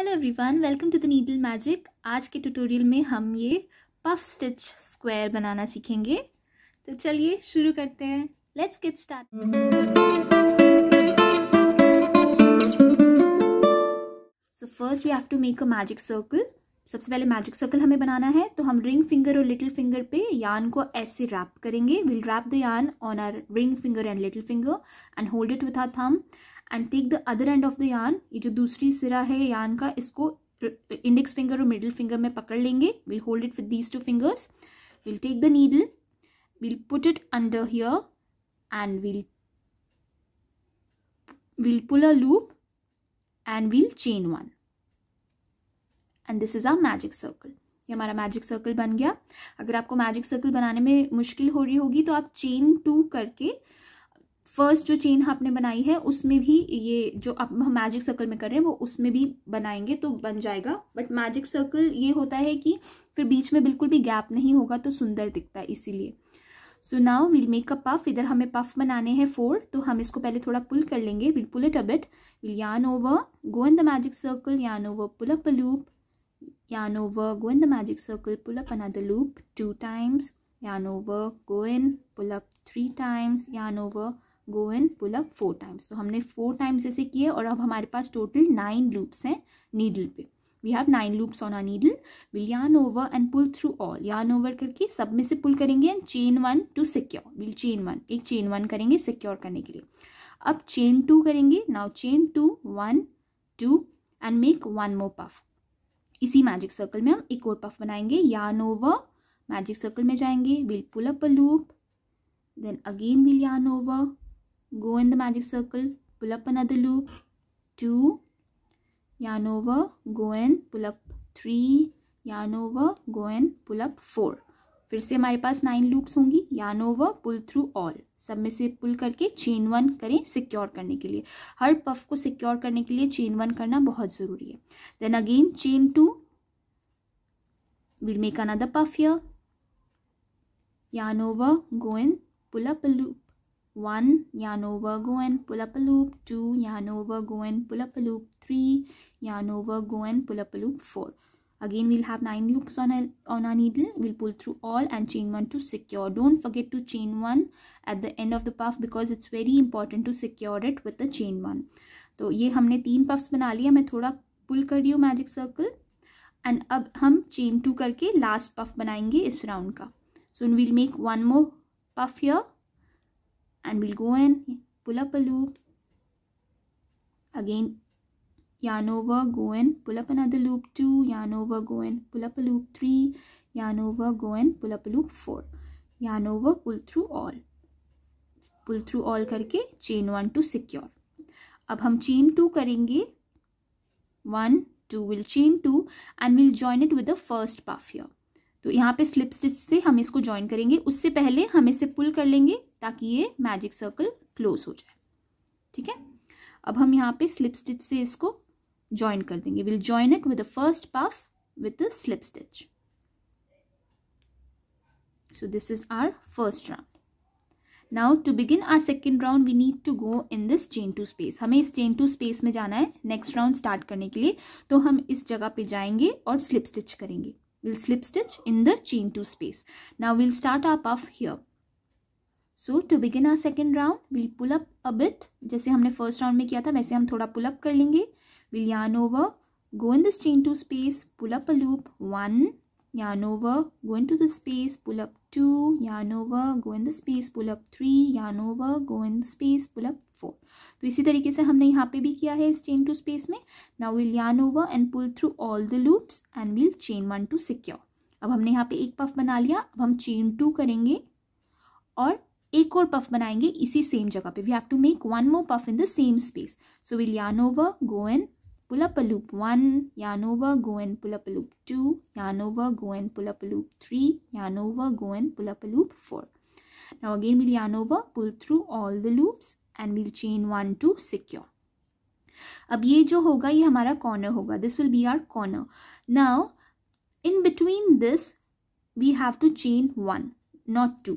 Hello everyone welcome to the Needle Magic आज के tutorial में हम ये पफ स्टिच स्क्वायर बनाना सीखेंगे तो चलिए शुरू करते हैं let's get start so first we have to make a magic circle सबसे पहले मैजिक सर्कल हमें बनाना है तो हम रिंग फिंगर और लिटिल फिंगर पे यान को ऐसे रैप करेंगे we'll wrap the yarn on our ring finger and little finger and hold it with our thumb and take the other end of the yarn ये जो दूसरी सिरा है यान का इसको इंडेक्स फिंगर और मिडिल फिंगर में पकड़ लेंगे we'll hold it with these two fingers we'll take the needle we'll put it under here and we'll we'll pull a loop and will chain one and this is our magic circle ये हमारा magic circle बन गया अगर आपको magic circle बनाने में मुश्किल हो रही होगी तो आप चेन टू करके फर्स्ट जो चेन आपने बनाई है उसमें भी ये जो आप हम मैजिक सर्कल में कर रहे हैं वो उसमें भी बनाएंगे तो बन जाएगा बट मैजिक सर्कल ये होता है कि फिर बीच में बिल्कुल भी गैप नहीं होगा तो सुंदर दिखता है इसीलिए so now will make a puff इधर हमें पफ बनाने हैं फोर तो हम इसको पहले थोड़ा पुल कर लेंगे we'll pull it a bit we'll yarn over go in the magic circle yarn over pull up a loop yarn over go the magic circle circle pull up another loop two times yarn over go in pull up three times yarn over go and pull up four times तो हमने four times ऐसे किए और अब हमारे पास total nine loops हैं needle पे we have nine loops on a needle we'll yarn over and pull through all yarn over करके सब में से पुल करेंगे and chain one to secure we'll chain one एक चेन वन करेंगे secure करने के लिए अब चेन टू करेंगे now chain two one two and make one more puff इसी मैजिक सर्कल में हम एक और पफ बनाएंगे यान ओवर मैजिक सर्कल में जाएंगे we'll pull up a loop then again we'll yarn over go in the magic circle pull up another loop two yarn over go in pull up 3 yarn over go in pull up 4 फिर से हमारे पास nine loops होंगी यान over pull through all सब में से pull करके chain one करें सिक्योर करने के लिए हर पफ को सिक्योर करने के लिए चेन वन करना बहुत ज़रूरी है then again chain two we'll make another puff here over go go pull up loop 1 yarn over go and pull up a loop 2 yarn over go and pull up a loop 3 yarn over go and pull up a loop 4 again we'll have 9 loops on a on our needle we'll pull through all and chain 1 to secure don't forget to chain 1 at the end of the puff because it's very important to secure it with the chain 1 तो ये हमने तीन puffs बना लिया मैं थोड़ा pull कर रही हूँ मैजिक सर्कल एंड अब हम चेन टू करके लास्ट पफ बनाएंगे इस राउंड का so we'll make one more puff here and we'll go and pull up a loop again yarn over go and pull up another loop two yarn over go and pull up a loop three yarn over go and pull up a loop four yarn over pull through all pull through all karke chain one to secure ab hum chain two karenge one two will chain two and we'll join it with the first puff here तो यहाँ पे slip stitch से हम इसको join करेंगे उससे पहले हम इसे पुल कर लेंगे ताकि ये मैजिक सर्कल क्लोज हो जाए ठीक है अब हम यहाँ पे स्लिप स्टिच से इसको ज्वाइन कर देंगे we'll join it with the first puff with the slip stitch so this is our first round now to begin our second round we need to go in this chain two space हमें इस chain two space में जाना है next round start करने के लिए तो हम इस जगह पे जाएंगे और स्लिप स्टिच करेंगे We'll slip stitch in the chain two space. Now we'll start our puff here. so to begin our second round we'll pull up a bit jaise humne first round mein kiya tha waise hum thoda pull up kar lenge we'll yarn over go in this chain two space pull up a loop one yarn over go into the space pull up two yarn over go in the space pull up 3 yarn over go in the space pull up 4 तो इसी तरीके से हमने यहाँ पे भी किया है इस चेन टू स्पेस में now we'll yarn over and pull through all the loops and will chain one to secure अब हमने यहाँ पे एक पफ बना लिया अब हम चेन टू करेंगे और एक और पफ बनाएंगे इसी सेम जगह पे we have to make one more puff in the same space so we'll yarn over go and pull up a loop 1 yarn over go and pull up a loop 2 yarn over go and pull up a loop 3 yarn over go and pull up a loop 4 now again we'll yarn over pull through all the loops and we'll chain 1 to secure अब ये जो होगा ये हमारा corner होगा this will be our corner now in between this we have to chain one not two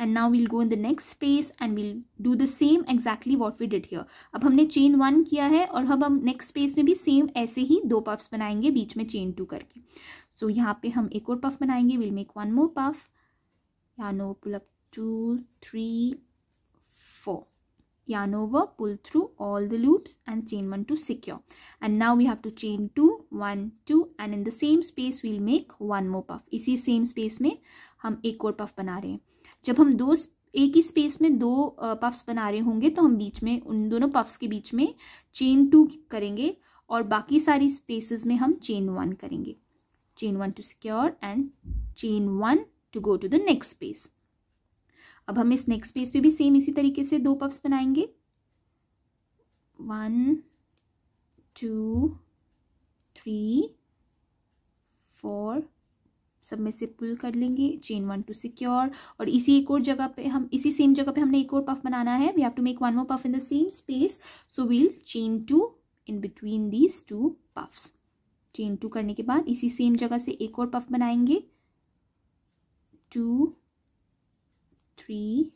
and now we'll go in the next space and we'll do the same exactly what we did here अब हमने chain one किया है और अब हम next space में भी same ऐसे ही दो पफ्स बनाएंगे बीच में चेन टू करके सो so, यहाँ पे हम एक और पफ बनाएंगे will make one more puff यानो pull up two three four yarn over pull through all the loops and chain one to secure and now we have to chain two one two and in the same space we'll make one more puff इसी same space में हम एक और puff बना रहे हैं जब हम दो एक ही स्पेस में दो पफ्स बना रहे होंगे तो हम बीच में उन दोनों पफ्स के बीच में चेन टू करेंगे और बाकी सारी स्पेसेस में हम चेन वन करेंगे chain one to secure and chain one to go to the next space अब हम इस नेक्स्ट स्पेस पे भी सेम इसी तरीके से दो पफ्स बनाएंगे वन टू थ्री फोर सब में से पुल कर लेंगे चेन वन टू सिक्योर और इसी एक और जगह पे हम इसी सेम जगह पे हमने एक और पफ बनाना है we have to make one more puff in the same space so we'll chain two in between these two puffs chain two करने के बाद इसी सेम जगह से एक और पफ बनाएंगे टू थ्री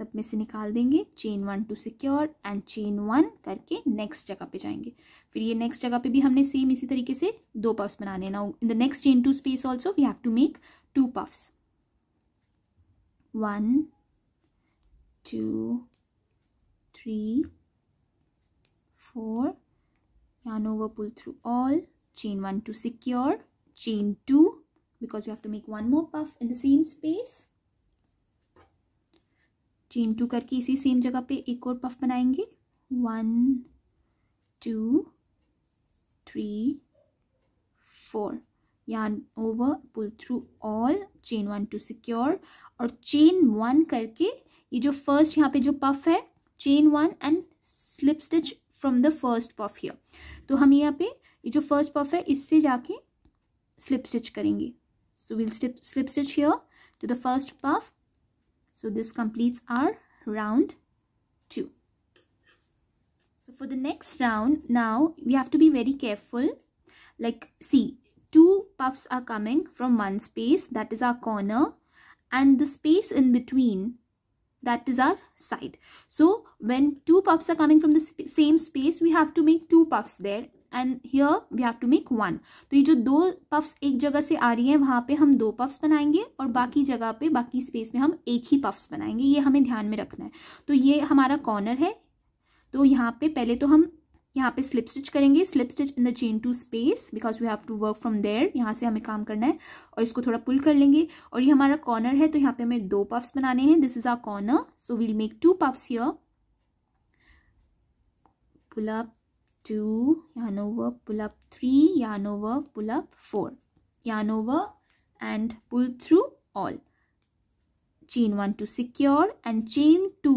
सब में से निकाल देंगे chain one to secure and chain one करके नेक्स्ट जगह पे जाएंगे फिर ये नेक्स्ट जगह पे भी हमने सेम इसी तरीके से दो पफ्स बनाने now in the next chain two space also we have to make two puffs one two three four yarn over pull through all chain one to secure chain two because you have to make one more puff in the same space chain two करके इसी same जगह पे एक और puff बनाएंगे one two three four yarn over pull through all chain one to secure और chain one करके ये जो फर्स्ट यहाँ पे जो पफ है chain one and slip stitch from the first puff here तो हम यहाँ पे ये जो फर्स्ट पफ है इससे जाके स्लिप स्टिच करेंगे so we'll slip stitch here to the first puff So this completes our round 2. So for the next round, now we have to be very careful. Like see, two puffs are coming from one space, that is our corner. And the space in between, that is our side. So when two puffs are coming from the sp same space, we have to make two puffs there and here we have to make one तो ये जो दो puffs एक जगह से आ रही हैं वहां पे हम दो पफ्स बनाएंगे और बाकी जगह पे बाकी स्पेस में हम एक ही पफ्स बनाएंगे ये हमें ध्यान में रखना है तो ये हमारा कॉर्नर है तो यहाँ पे पहले तो हम यहाँ पे स्लिप स्टिच करेंगे slip stitch in the chain two space because we have to work from there यहाँ से हमें काम करना है और इसको थोड़ा पुल कर लेंगे और ये हमारा कॉर्नर है तो यहाँ पे हमें दो पफ्स बनाने हैं this is our corner so we'll make two puffs here pull up two यानोवा pull up three yarn over pull up four yarn over and pull through all chain one to secure and chain two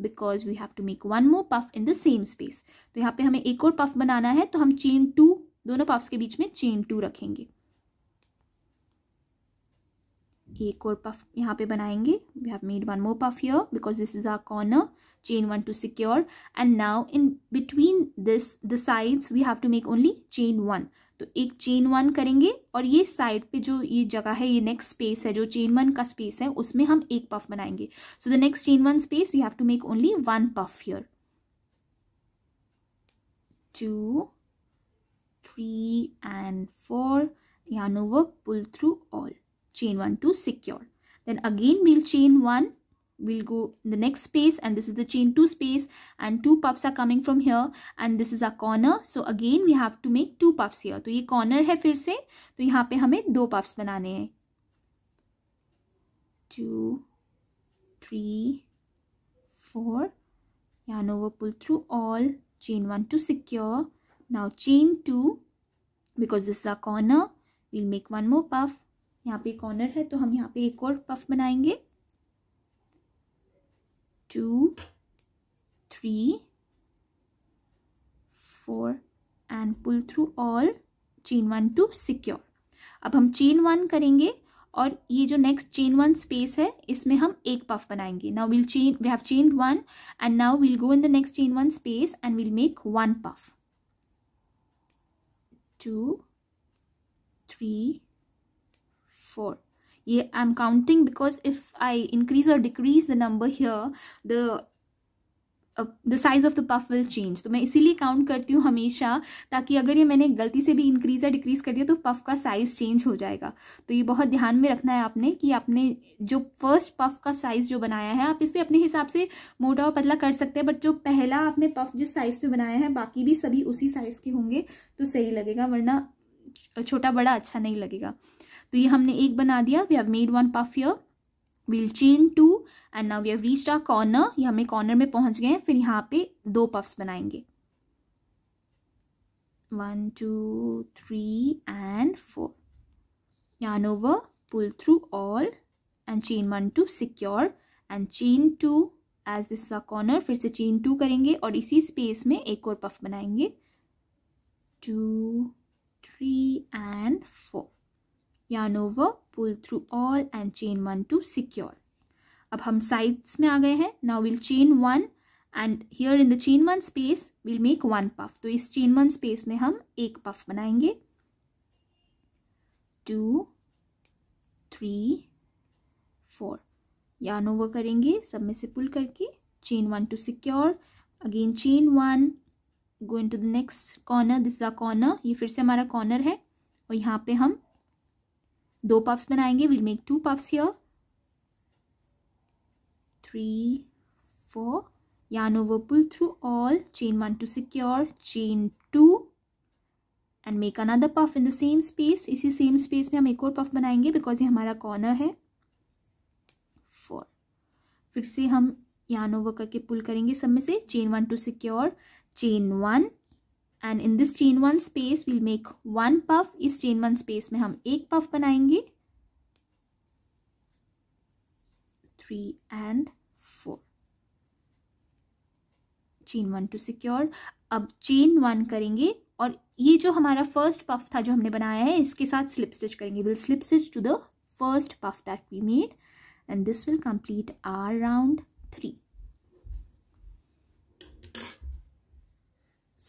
because we have to make one more puff in the same space तो यहाँ पे हमें एक और puff बनाना है तो हम चेन टू दोनों पफ्स के बीच में चेन टू रखेंगे एक और पफ यहाँ पे बनाएंगे we have made one more puff here because this is our corner chain one to secure and now in between this the sides we have to make only chain one तो एक chain one करेंगे और ये side पे जो ये जगह है ये नेक्स्ट स्पेस है जो चेन वन का स्पेस है उसमें हम एक पफ बनाएंगे so the next chain one space we have to make only one puff here two three and four यहाँ work pull through all chain 1 to secure then again we'll chain 1 we'll go in the next space and this is the chain 2 space and 2 puffs are coming from here and this is a corner so again we have to make 2 puffs here So this corner है फिर से तो यहाँ पे हमें two puffs बनाने three four yarn over pull through all chain 1 to secure now chain 2 because this is a corner we'll make one more puff यहाँ पे कॉर्नर है तो हम यहाँ पे एक और पफ बनाएंगे two three four and pull through all chain one to secure अब हम चेन वन करेंगे और ये जो नेक्स्ट चेन वन स्पेस है इसमें हम एक पफ बनाएंगे now will chain we have chain one and now will go in the next chain one space and will make one puff two three ये I am counting because if I increase और decrease the number here the the size of the puff will change तो मैं इसीलिए count करती हूँ हमेशा ताकि अगर ये मैंने गलती से भी इंक्रीज या डिक्रीज कर दिया तो पफ का साइज चेंज हो जाएगा तो ये बहुत ध्यान में रखना है आपने कि आपने जो फर्स्ट पफ का साइज जो बनाया है आप इसे अपने हिसाब से मोटा और पतला कर सकते हैं बट जो पहला आपने पफ जिस साइज पे बनाया है बाकी भी सभी उसी साइज के होंगे तो सही लगेगा वरना छोटा बड़ा अच्छा नहीं लगेगा तो ये हमने एक बना दिया we have made one puff here we'll chain two and now we have reach our corner ये हमें कॉर्नर में पहुंच गए हैं फिर यहाँ पे दो पफ्स बनाएंगे one two three and four yarn over pull through all and chain one to secure and chain two as this a corner फिर से चेन टू करेंगे और इसी स्पेस में एक और पफ बनाएंगे two three and four yarn over pull through all and chain one to secure अब हम साइड्स में आ गए हैं now will chain one and here in the chain one space will make one puff तो इस chain one space में हम एक पफ बनाएंगे two three four yarn over करेंगे सब में से पुल करके chain one to secure again chain one going to the next corner this the corner ये फिर से हमारा कॉर्नर है और यहाँ पे हम दो पफ्स बनाएंगे will make two puffs here three four yarn over pull through all chain one to secure chain two and make another puff in the same space इसी सेम स्पेस में हम एक और पफ बनाएंगे बिकॉज ये हमारा corner है four फिर से हम यान ओवर करके पुल करेंगे सब में से chain one to secure chain one and in this chain one space will make one puff इस चेन वन स्पेस में हम एक पफ बनाएंगे three and four chain one to secure अब चेन वन करेंगे और ये जो हमारा फर्स्ट पफ था जो हमने बनाया है इसके साथ स्लिप स्टिच करेंगे will slip stitch to the first puff that we made and this will complete our round three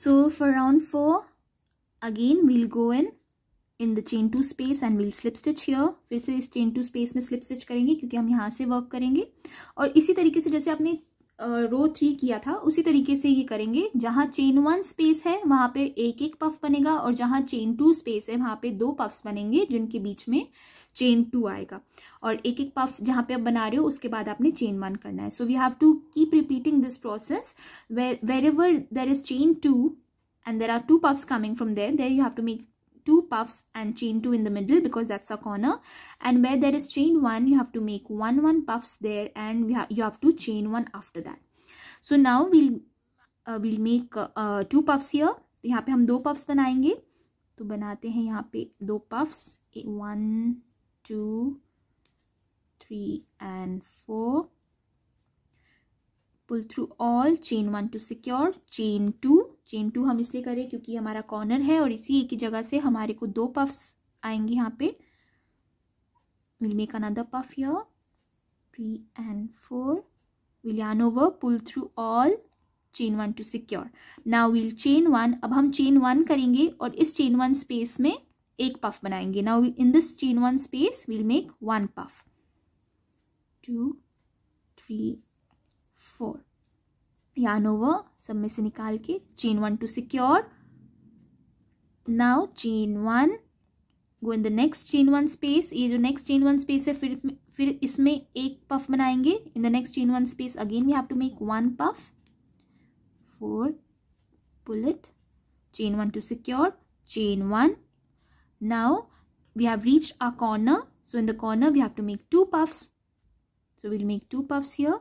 So for round 4, again we'll go in in the chain 2 space and we'll slip stitch here. फिर से इस chain 2 space में slip stitch करेंगे क्योंकि हम यहाँ से work करेंगे और इसी तरीके से जैसे आपने रो थ्री किया था उसी तरीके से ये करेंगे जहां चेन वन स्पेस है वहां पे एक एक पफ बनेगा और जहां चेन टू स्पेस है वहां पे दो पफ्स बनेंगे जिनके बीच में चेन टू आएगा और एक एक पफ जहाँ पे आप बना रहे हो उसके बाद आपने चेन वन करना है so we have to keep repeating this process wherever there is chain two and there are two puffs coming from there there you have to make two puffs and chain two in the middle because that's a corner and where there is chain one you have to make one one puffs there and you have to chain one after that so now we'll we'll make two puffs here यहाँ पे हम दो puffs बनाएंगे तो बनाते हैं यहाँ पे दो puffs one two, three and four. Pull through all chain one to secure chain two chain two हम इसलिए करें क्योंकि हमारा corner है और इसी एक ही जगह से हमारे को दो puffs आएंगे यहाँ पे we'll make another puff here three and four will yarn over pull through all chain one to secure now will chain one अब हम चेन वन करेंगे और इस चेन वन स्पेस में एक पफ बनाएंगे now in this chain one space we'll make one puff two three four yarn over सब में से निकाल के chain one to secure now chain one go in the next chain one space ये जो नेक्स्ट चेन वन स्पेस है फिर फिर इसमें एक पफ बनाएंगे in the next chain one space again we have to make one puff four pull through chain one to secure chain one Now we have reached our corner. So in the corner we have to make two puffs. So we'll make two puffs here.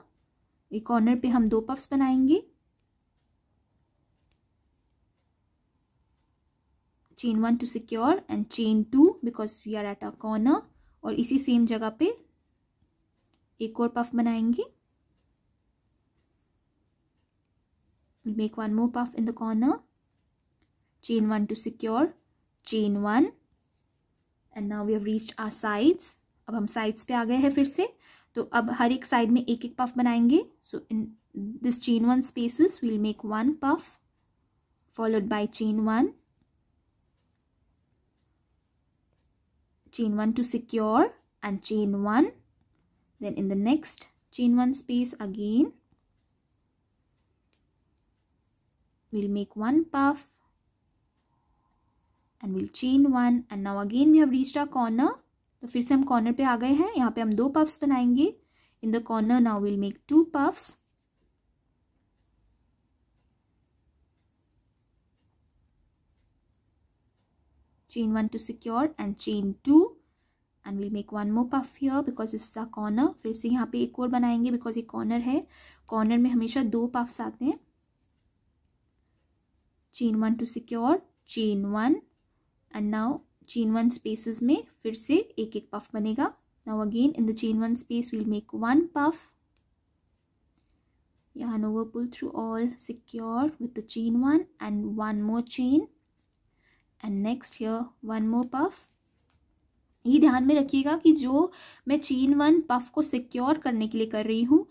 ये corner पे हम दो puffs बनाएंगे chain 1 to secure and chain 2 because we are at our corner और इसी same जगह पे एक और पफ बनाएंगे we'll make one more puff in the corner chain 1 to secure chain 1 and now we have reach our sides अब हम sides पे आ गए हैं फिर से तो अब हर एक साइड में एक एक पफ बनाएंगे so in this chain one spaces we'll make one puff followed by chain one chain one to secure and chain one then in the next chain one space again we'll make one puff and will chain one and now again we have reach a corner तो फिर से हम corner पे आ गए हैं यहाँ पे हम दो पफ्स बनाएंगे in the corner now will make two puffs chain one to secure and chain two and will make one more puff here because it's a corner फिर से यहाँ पे एक और बनाएंगे बिकॉज ये कॉर्नर है कॉर्नर में हमेशा दो पफ्स आते हैं chain one to secure chain one and now chain one spaces में फिर से एक एक पफ बनेगा now again in the chain one space we'll make one puff यहाँ over pull through all secure with the chain one and one more chain and next here one more puff ये ध्यान में रखिएगा कि जो मैं chain one puff को secure करने के लिए कर रही हूँ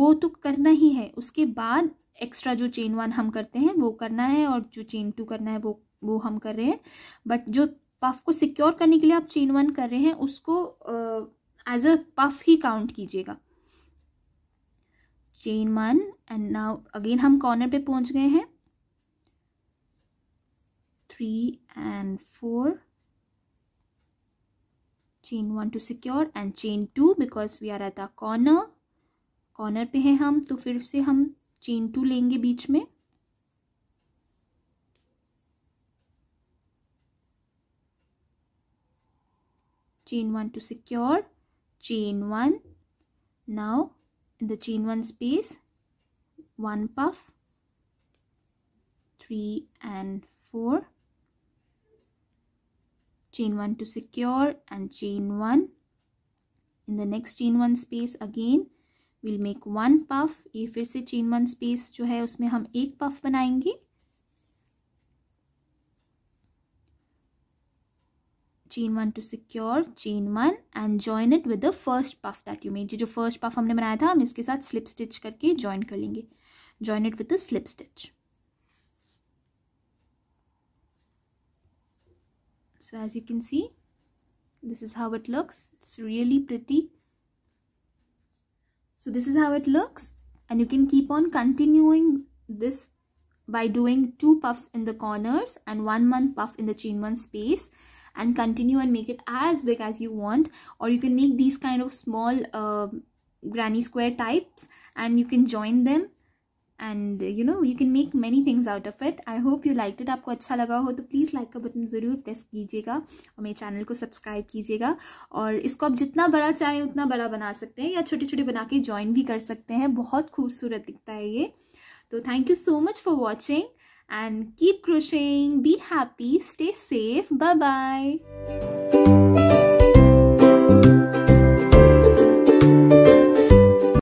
वो तो करना ही है उसके बाद एक्स्ट्रा जो चेन वन हम करते हैं वो करना है और जो चेन टू करना है वो वो हम कर रहे हैं बट जो पफ को सिक्योर करने के लिए आप चेन वन कर रहे हैं उसको एज अ पफ ही काउंट कीजिएगा chain one and now again हम कॉर्नर पे पहुंच गए हैं three and four chain one to secure and chain two because we are at the corner corner पे हैं हम तो फिर से हम चेन टू लेंगे बीच में chain 1 to secure chain 1 now in the chain 1 space 1 puff 3 and 4 chain 1 to secure and chain 1 in the next chain 1 space again we'll make one puff ये फिर से chain 1 space जो है उसमें हम एक puff बनाएंगे chain 1 to secure chain 1 and join it with the first puff that you made. The first puff we made, we will join it slip stitch. Karke join, kar join it with the slip stitch. So as you can see, this is how it looks. It's really pretty. So this is how it looks. And you can keep on continuing this by doing two puffs in the corners and one more puff in the chain one space and continue and make it as big as you want or you can make these kind of small uh, granny square types and you can join them and you know you can make many things out of it I hope you like it आपको अच्छा लगा हो तो please like का button ज़रूर press कीजिएगा और मेरे चैनल को सब्सक्राइब कीजिएगा और इसको आप जितना बड़ा चाहें उतना बड़ा बना सकते हैं या छोटे छोटे बना के ज्वाइन भी कर सकते हैं बहुत खूबसूरत दिखता है ये तो thank you so much for watching and keep crocheting. Be happy, stay safe. Bye-bye.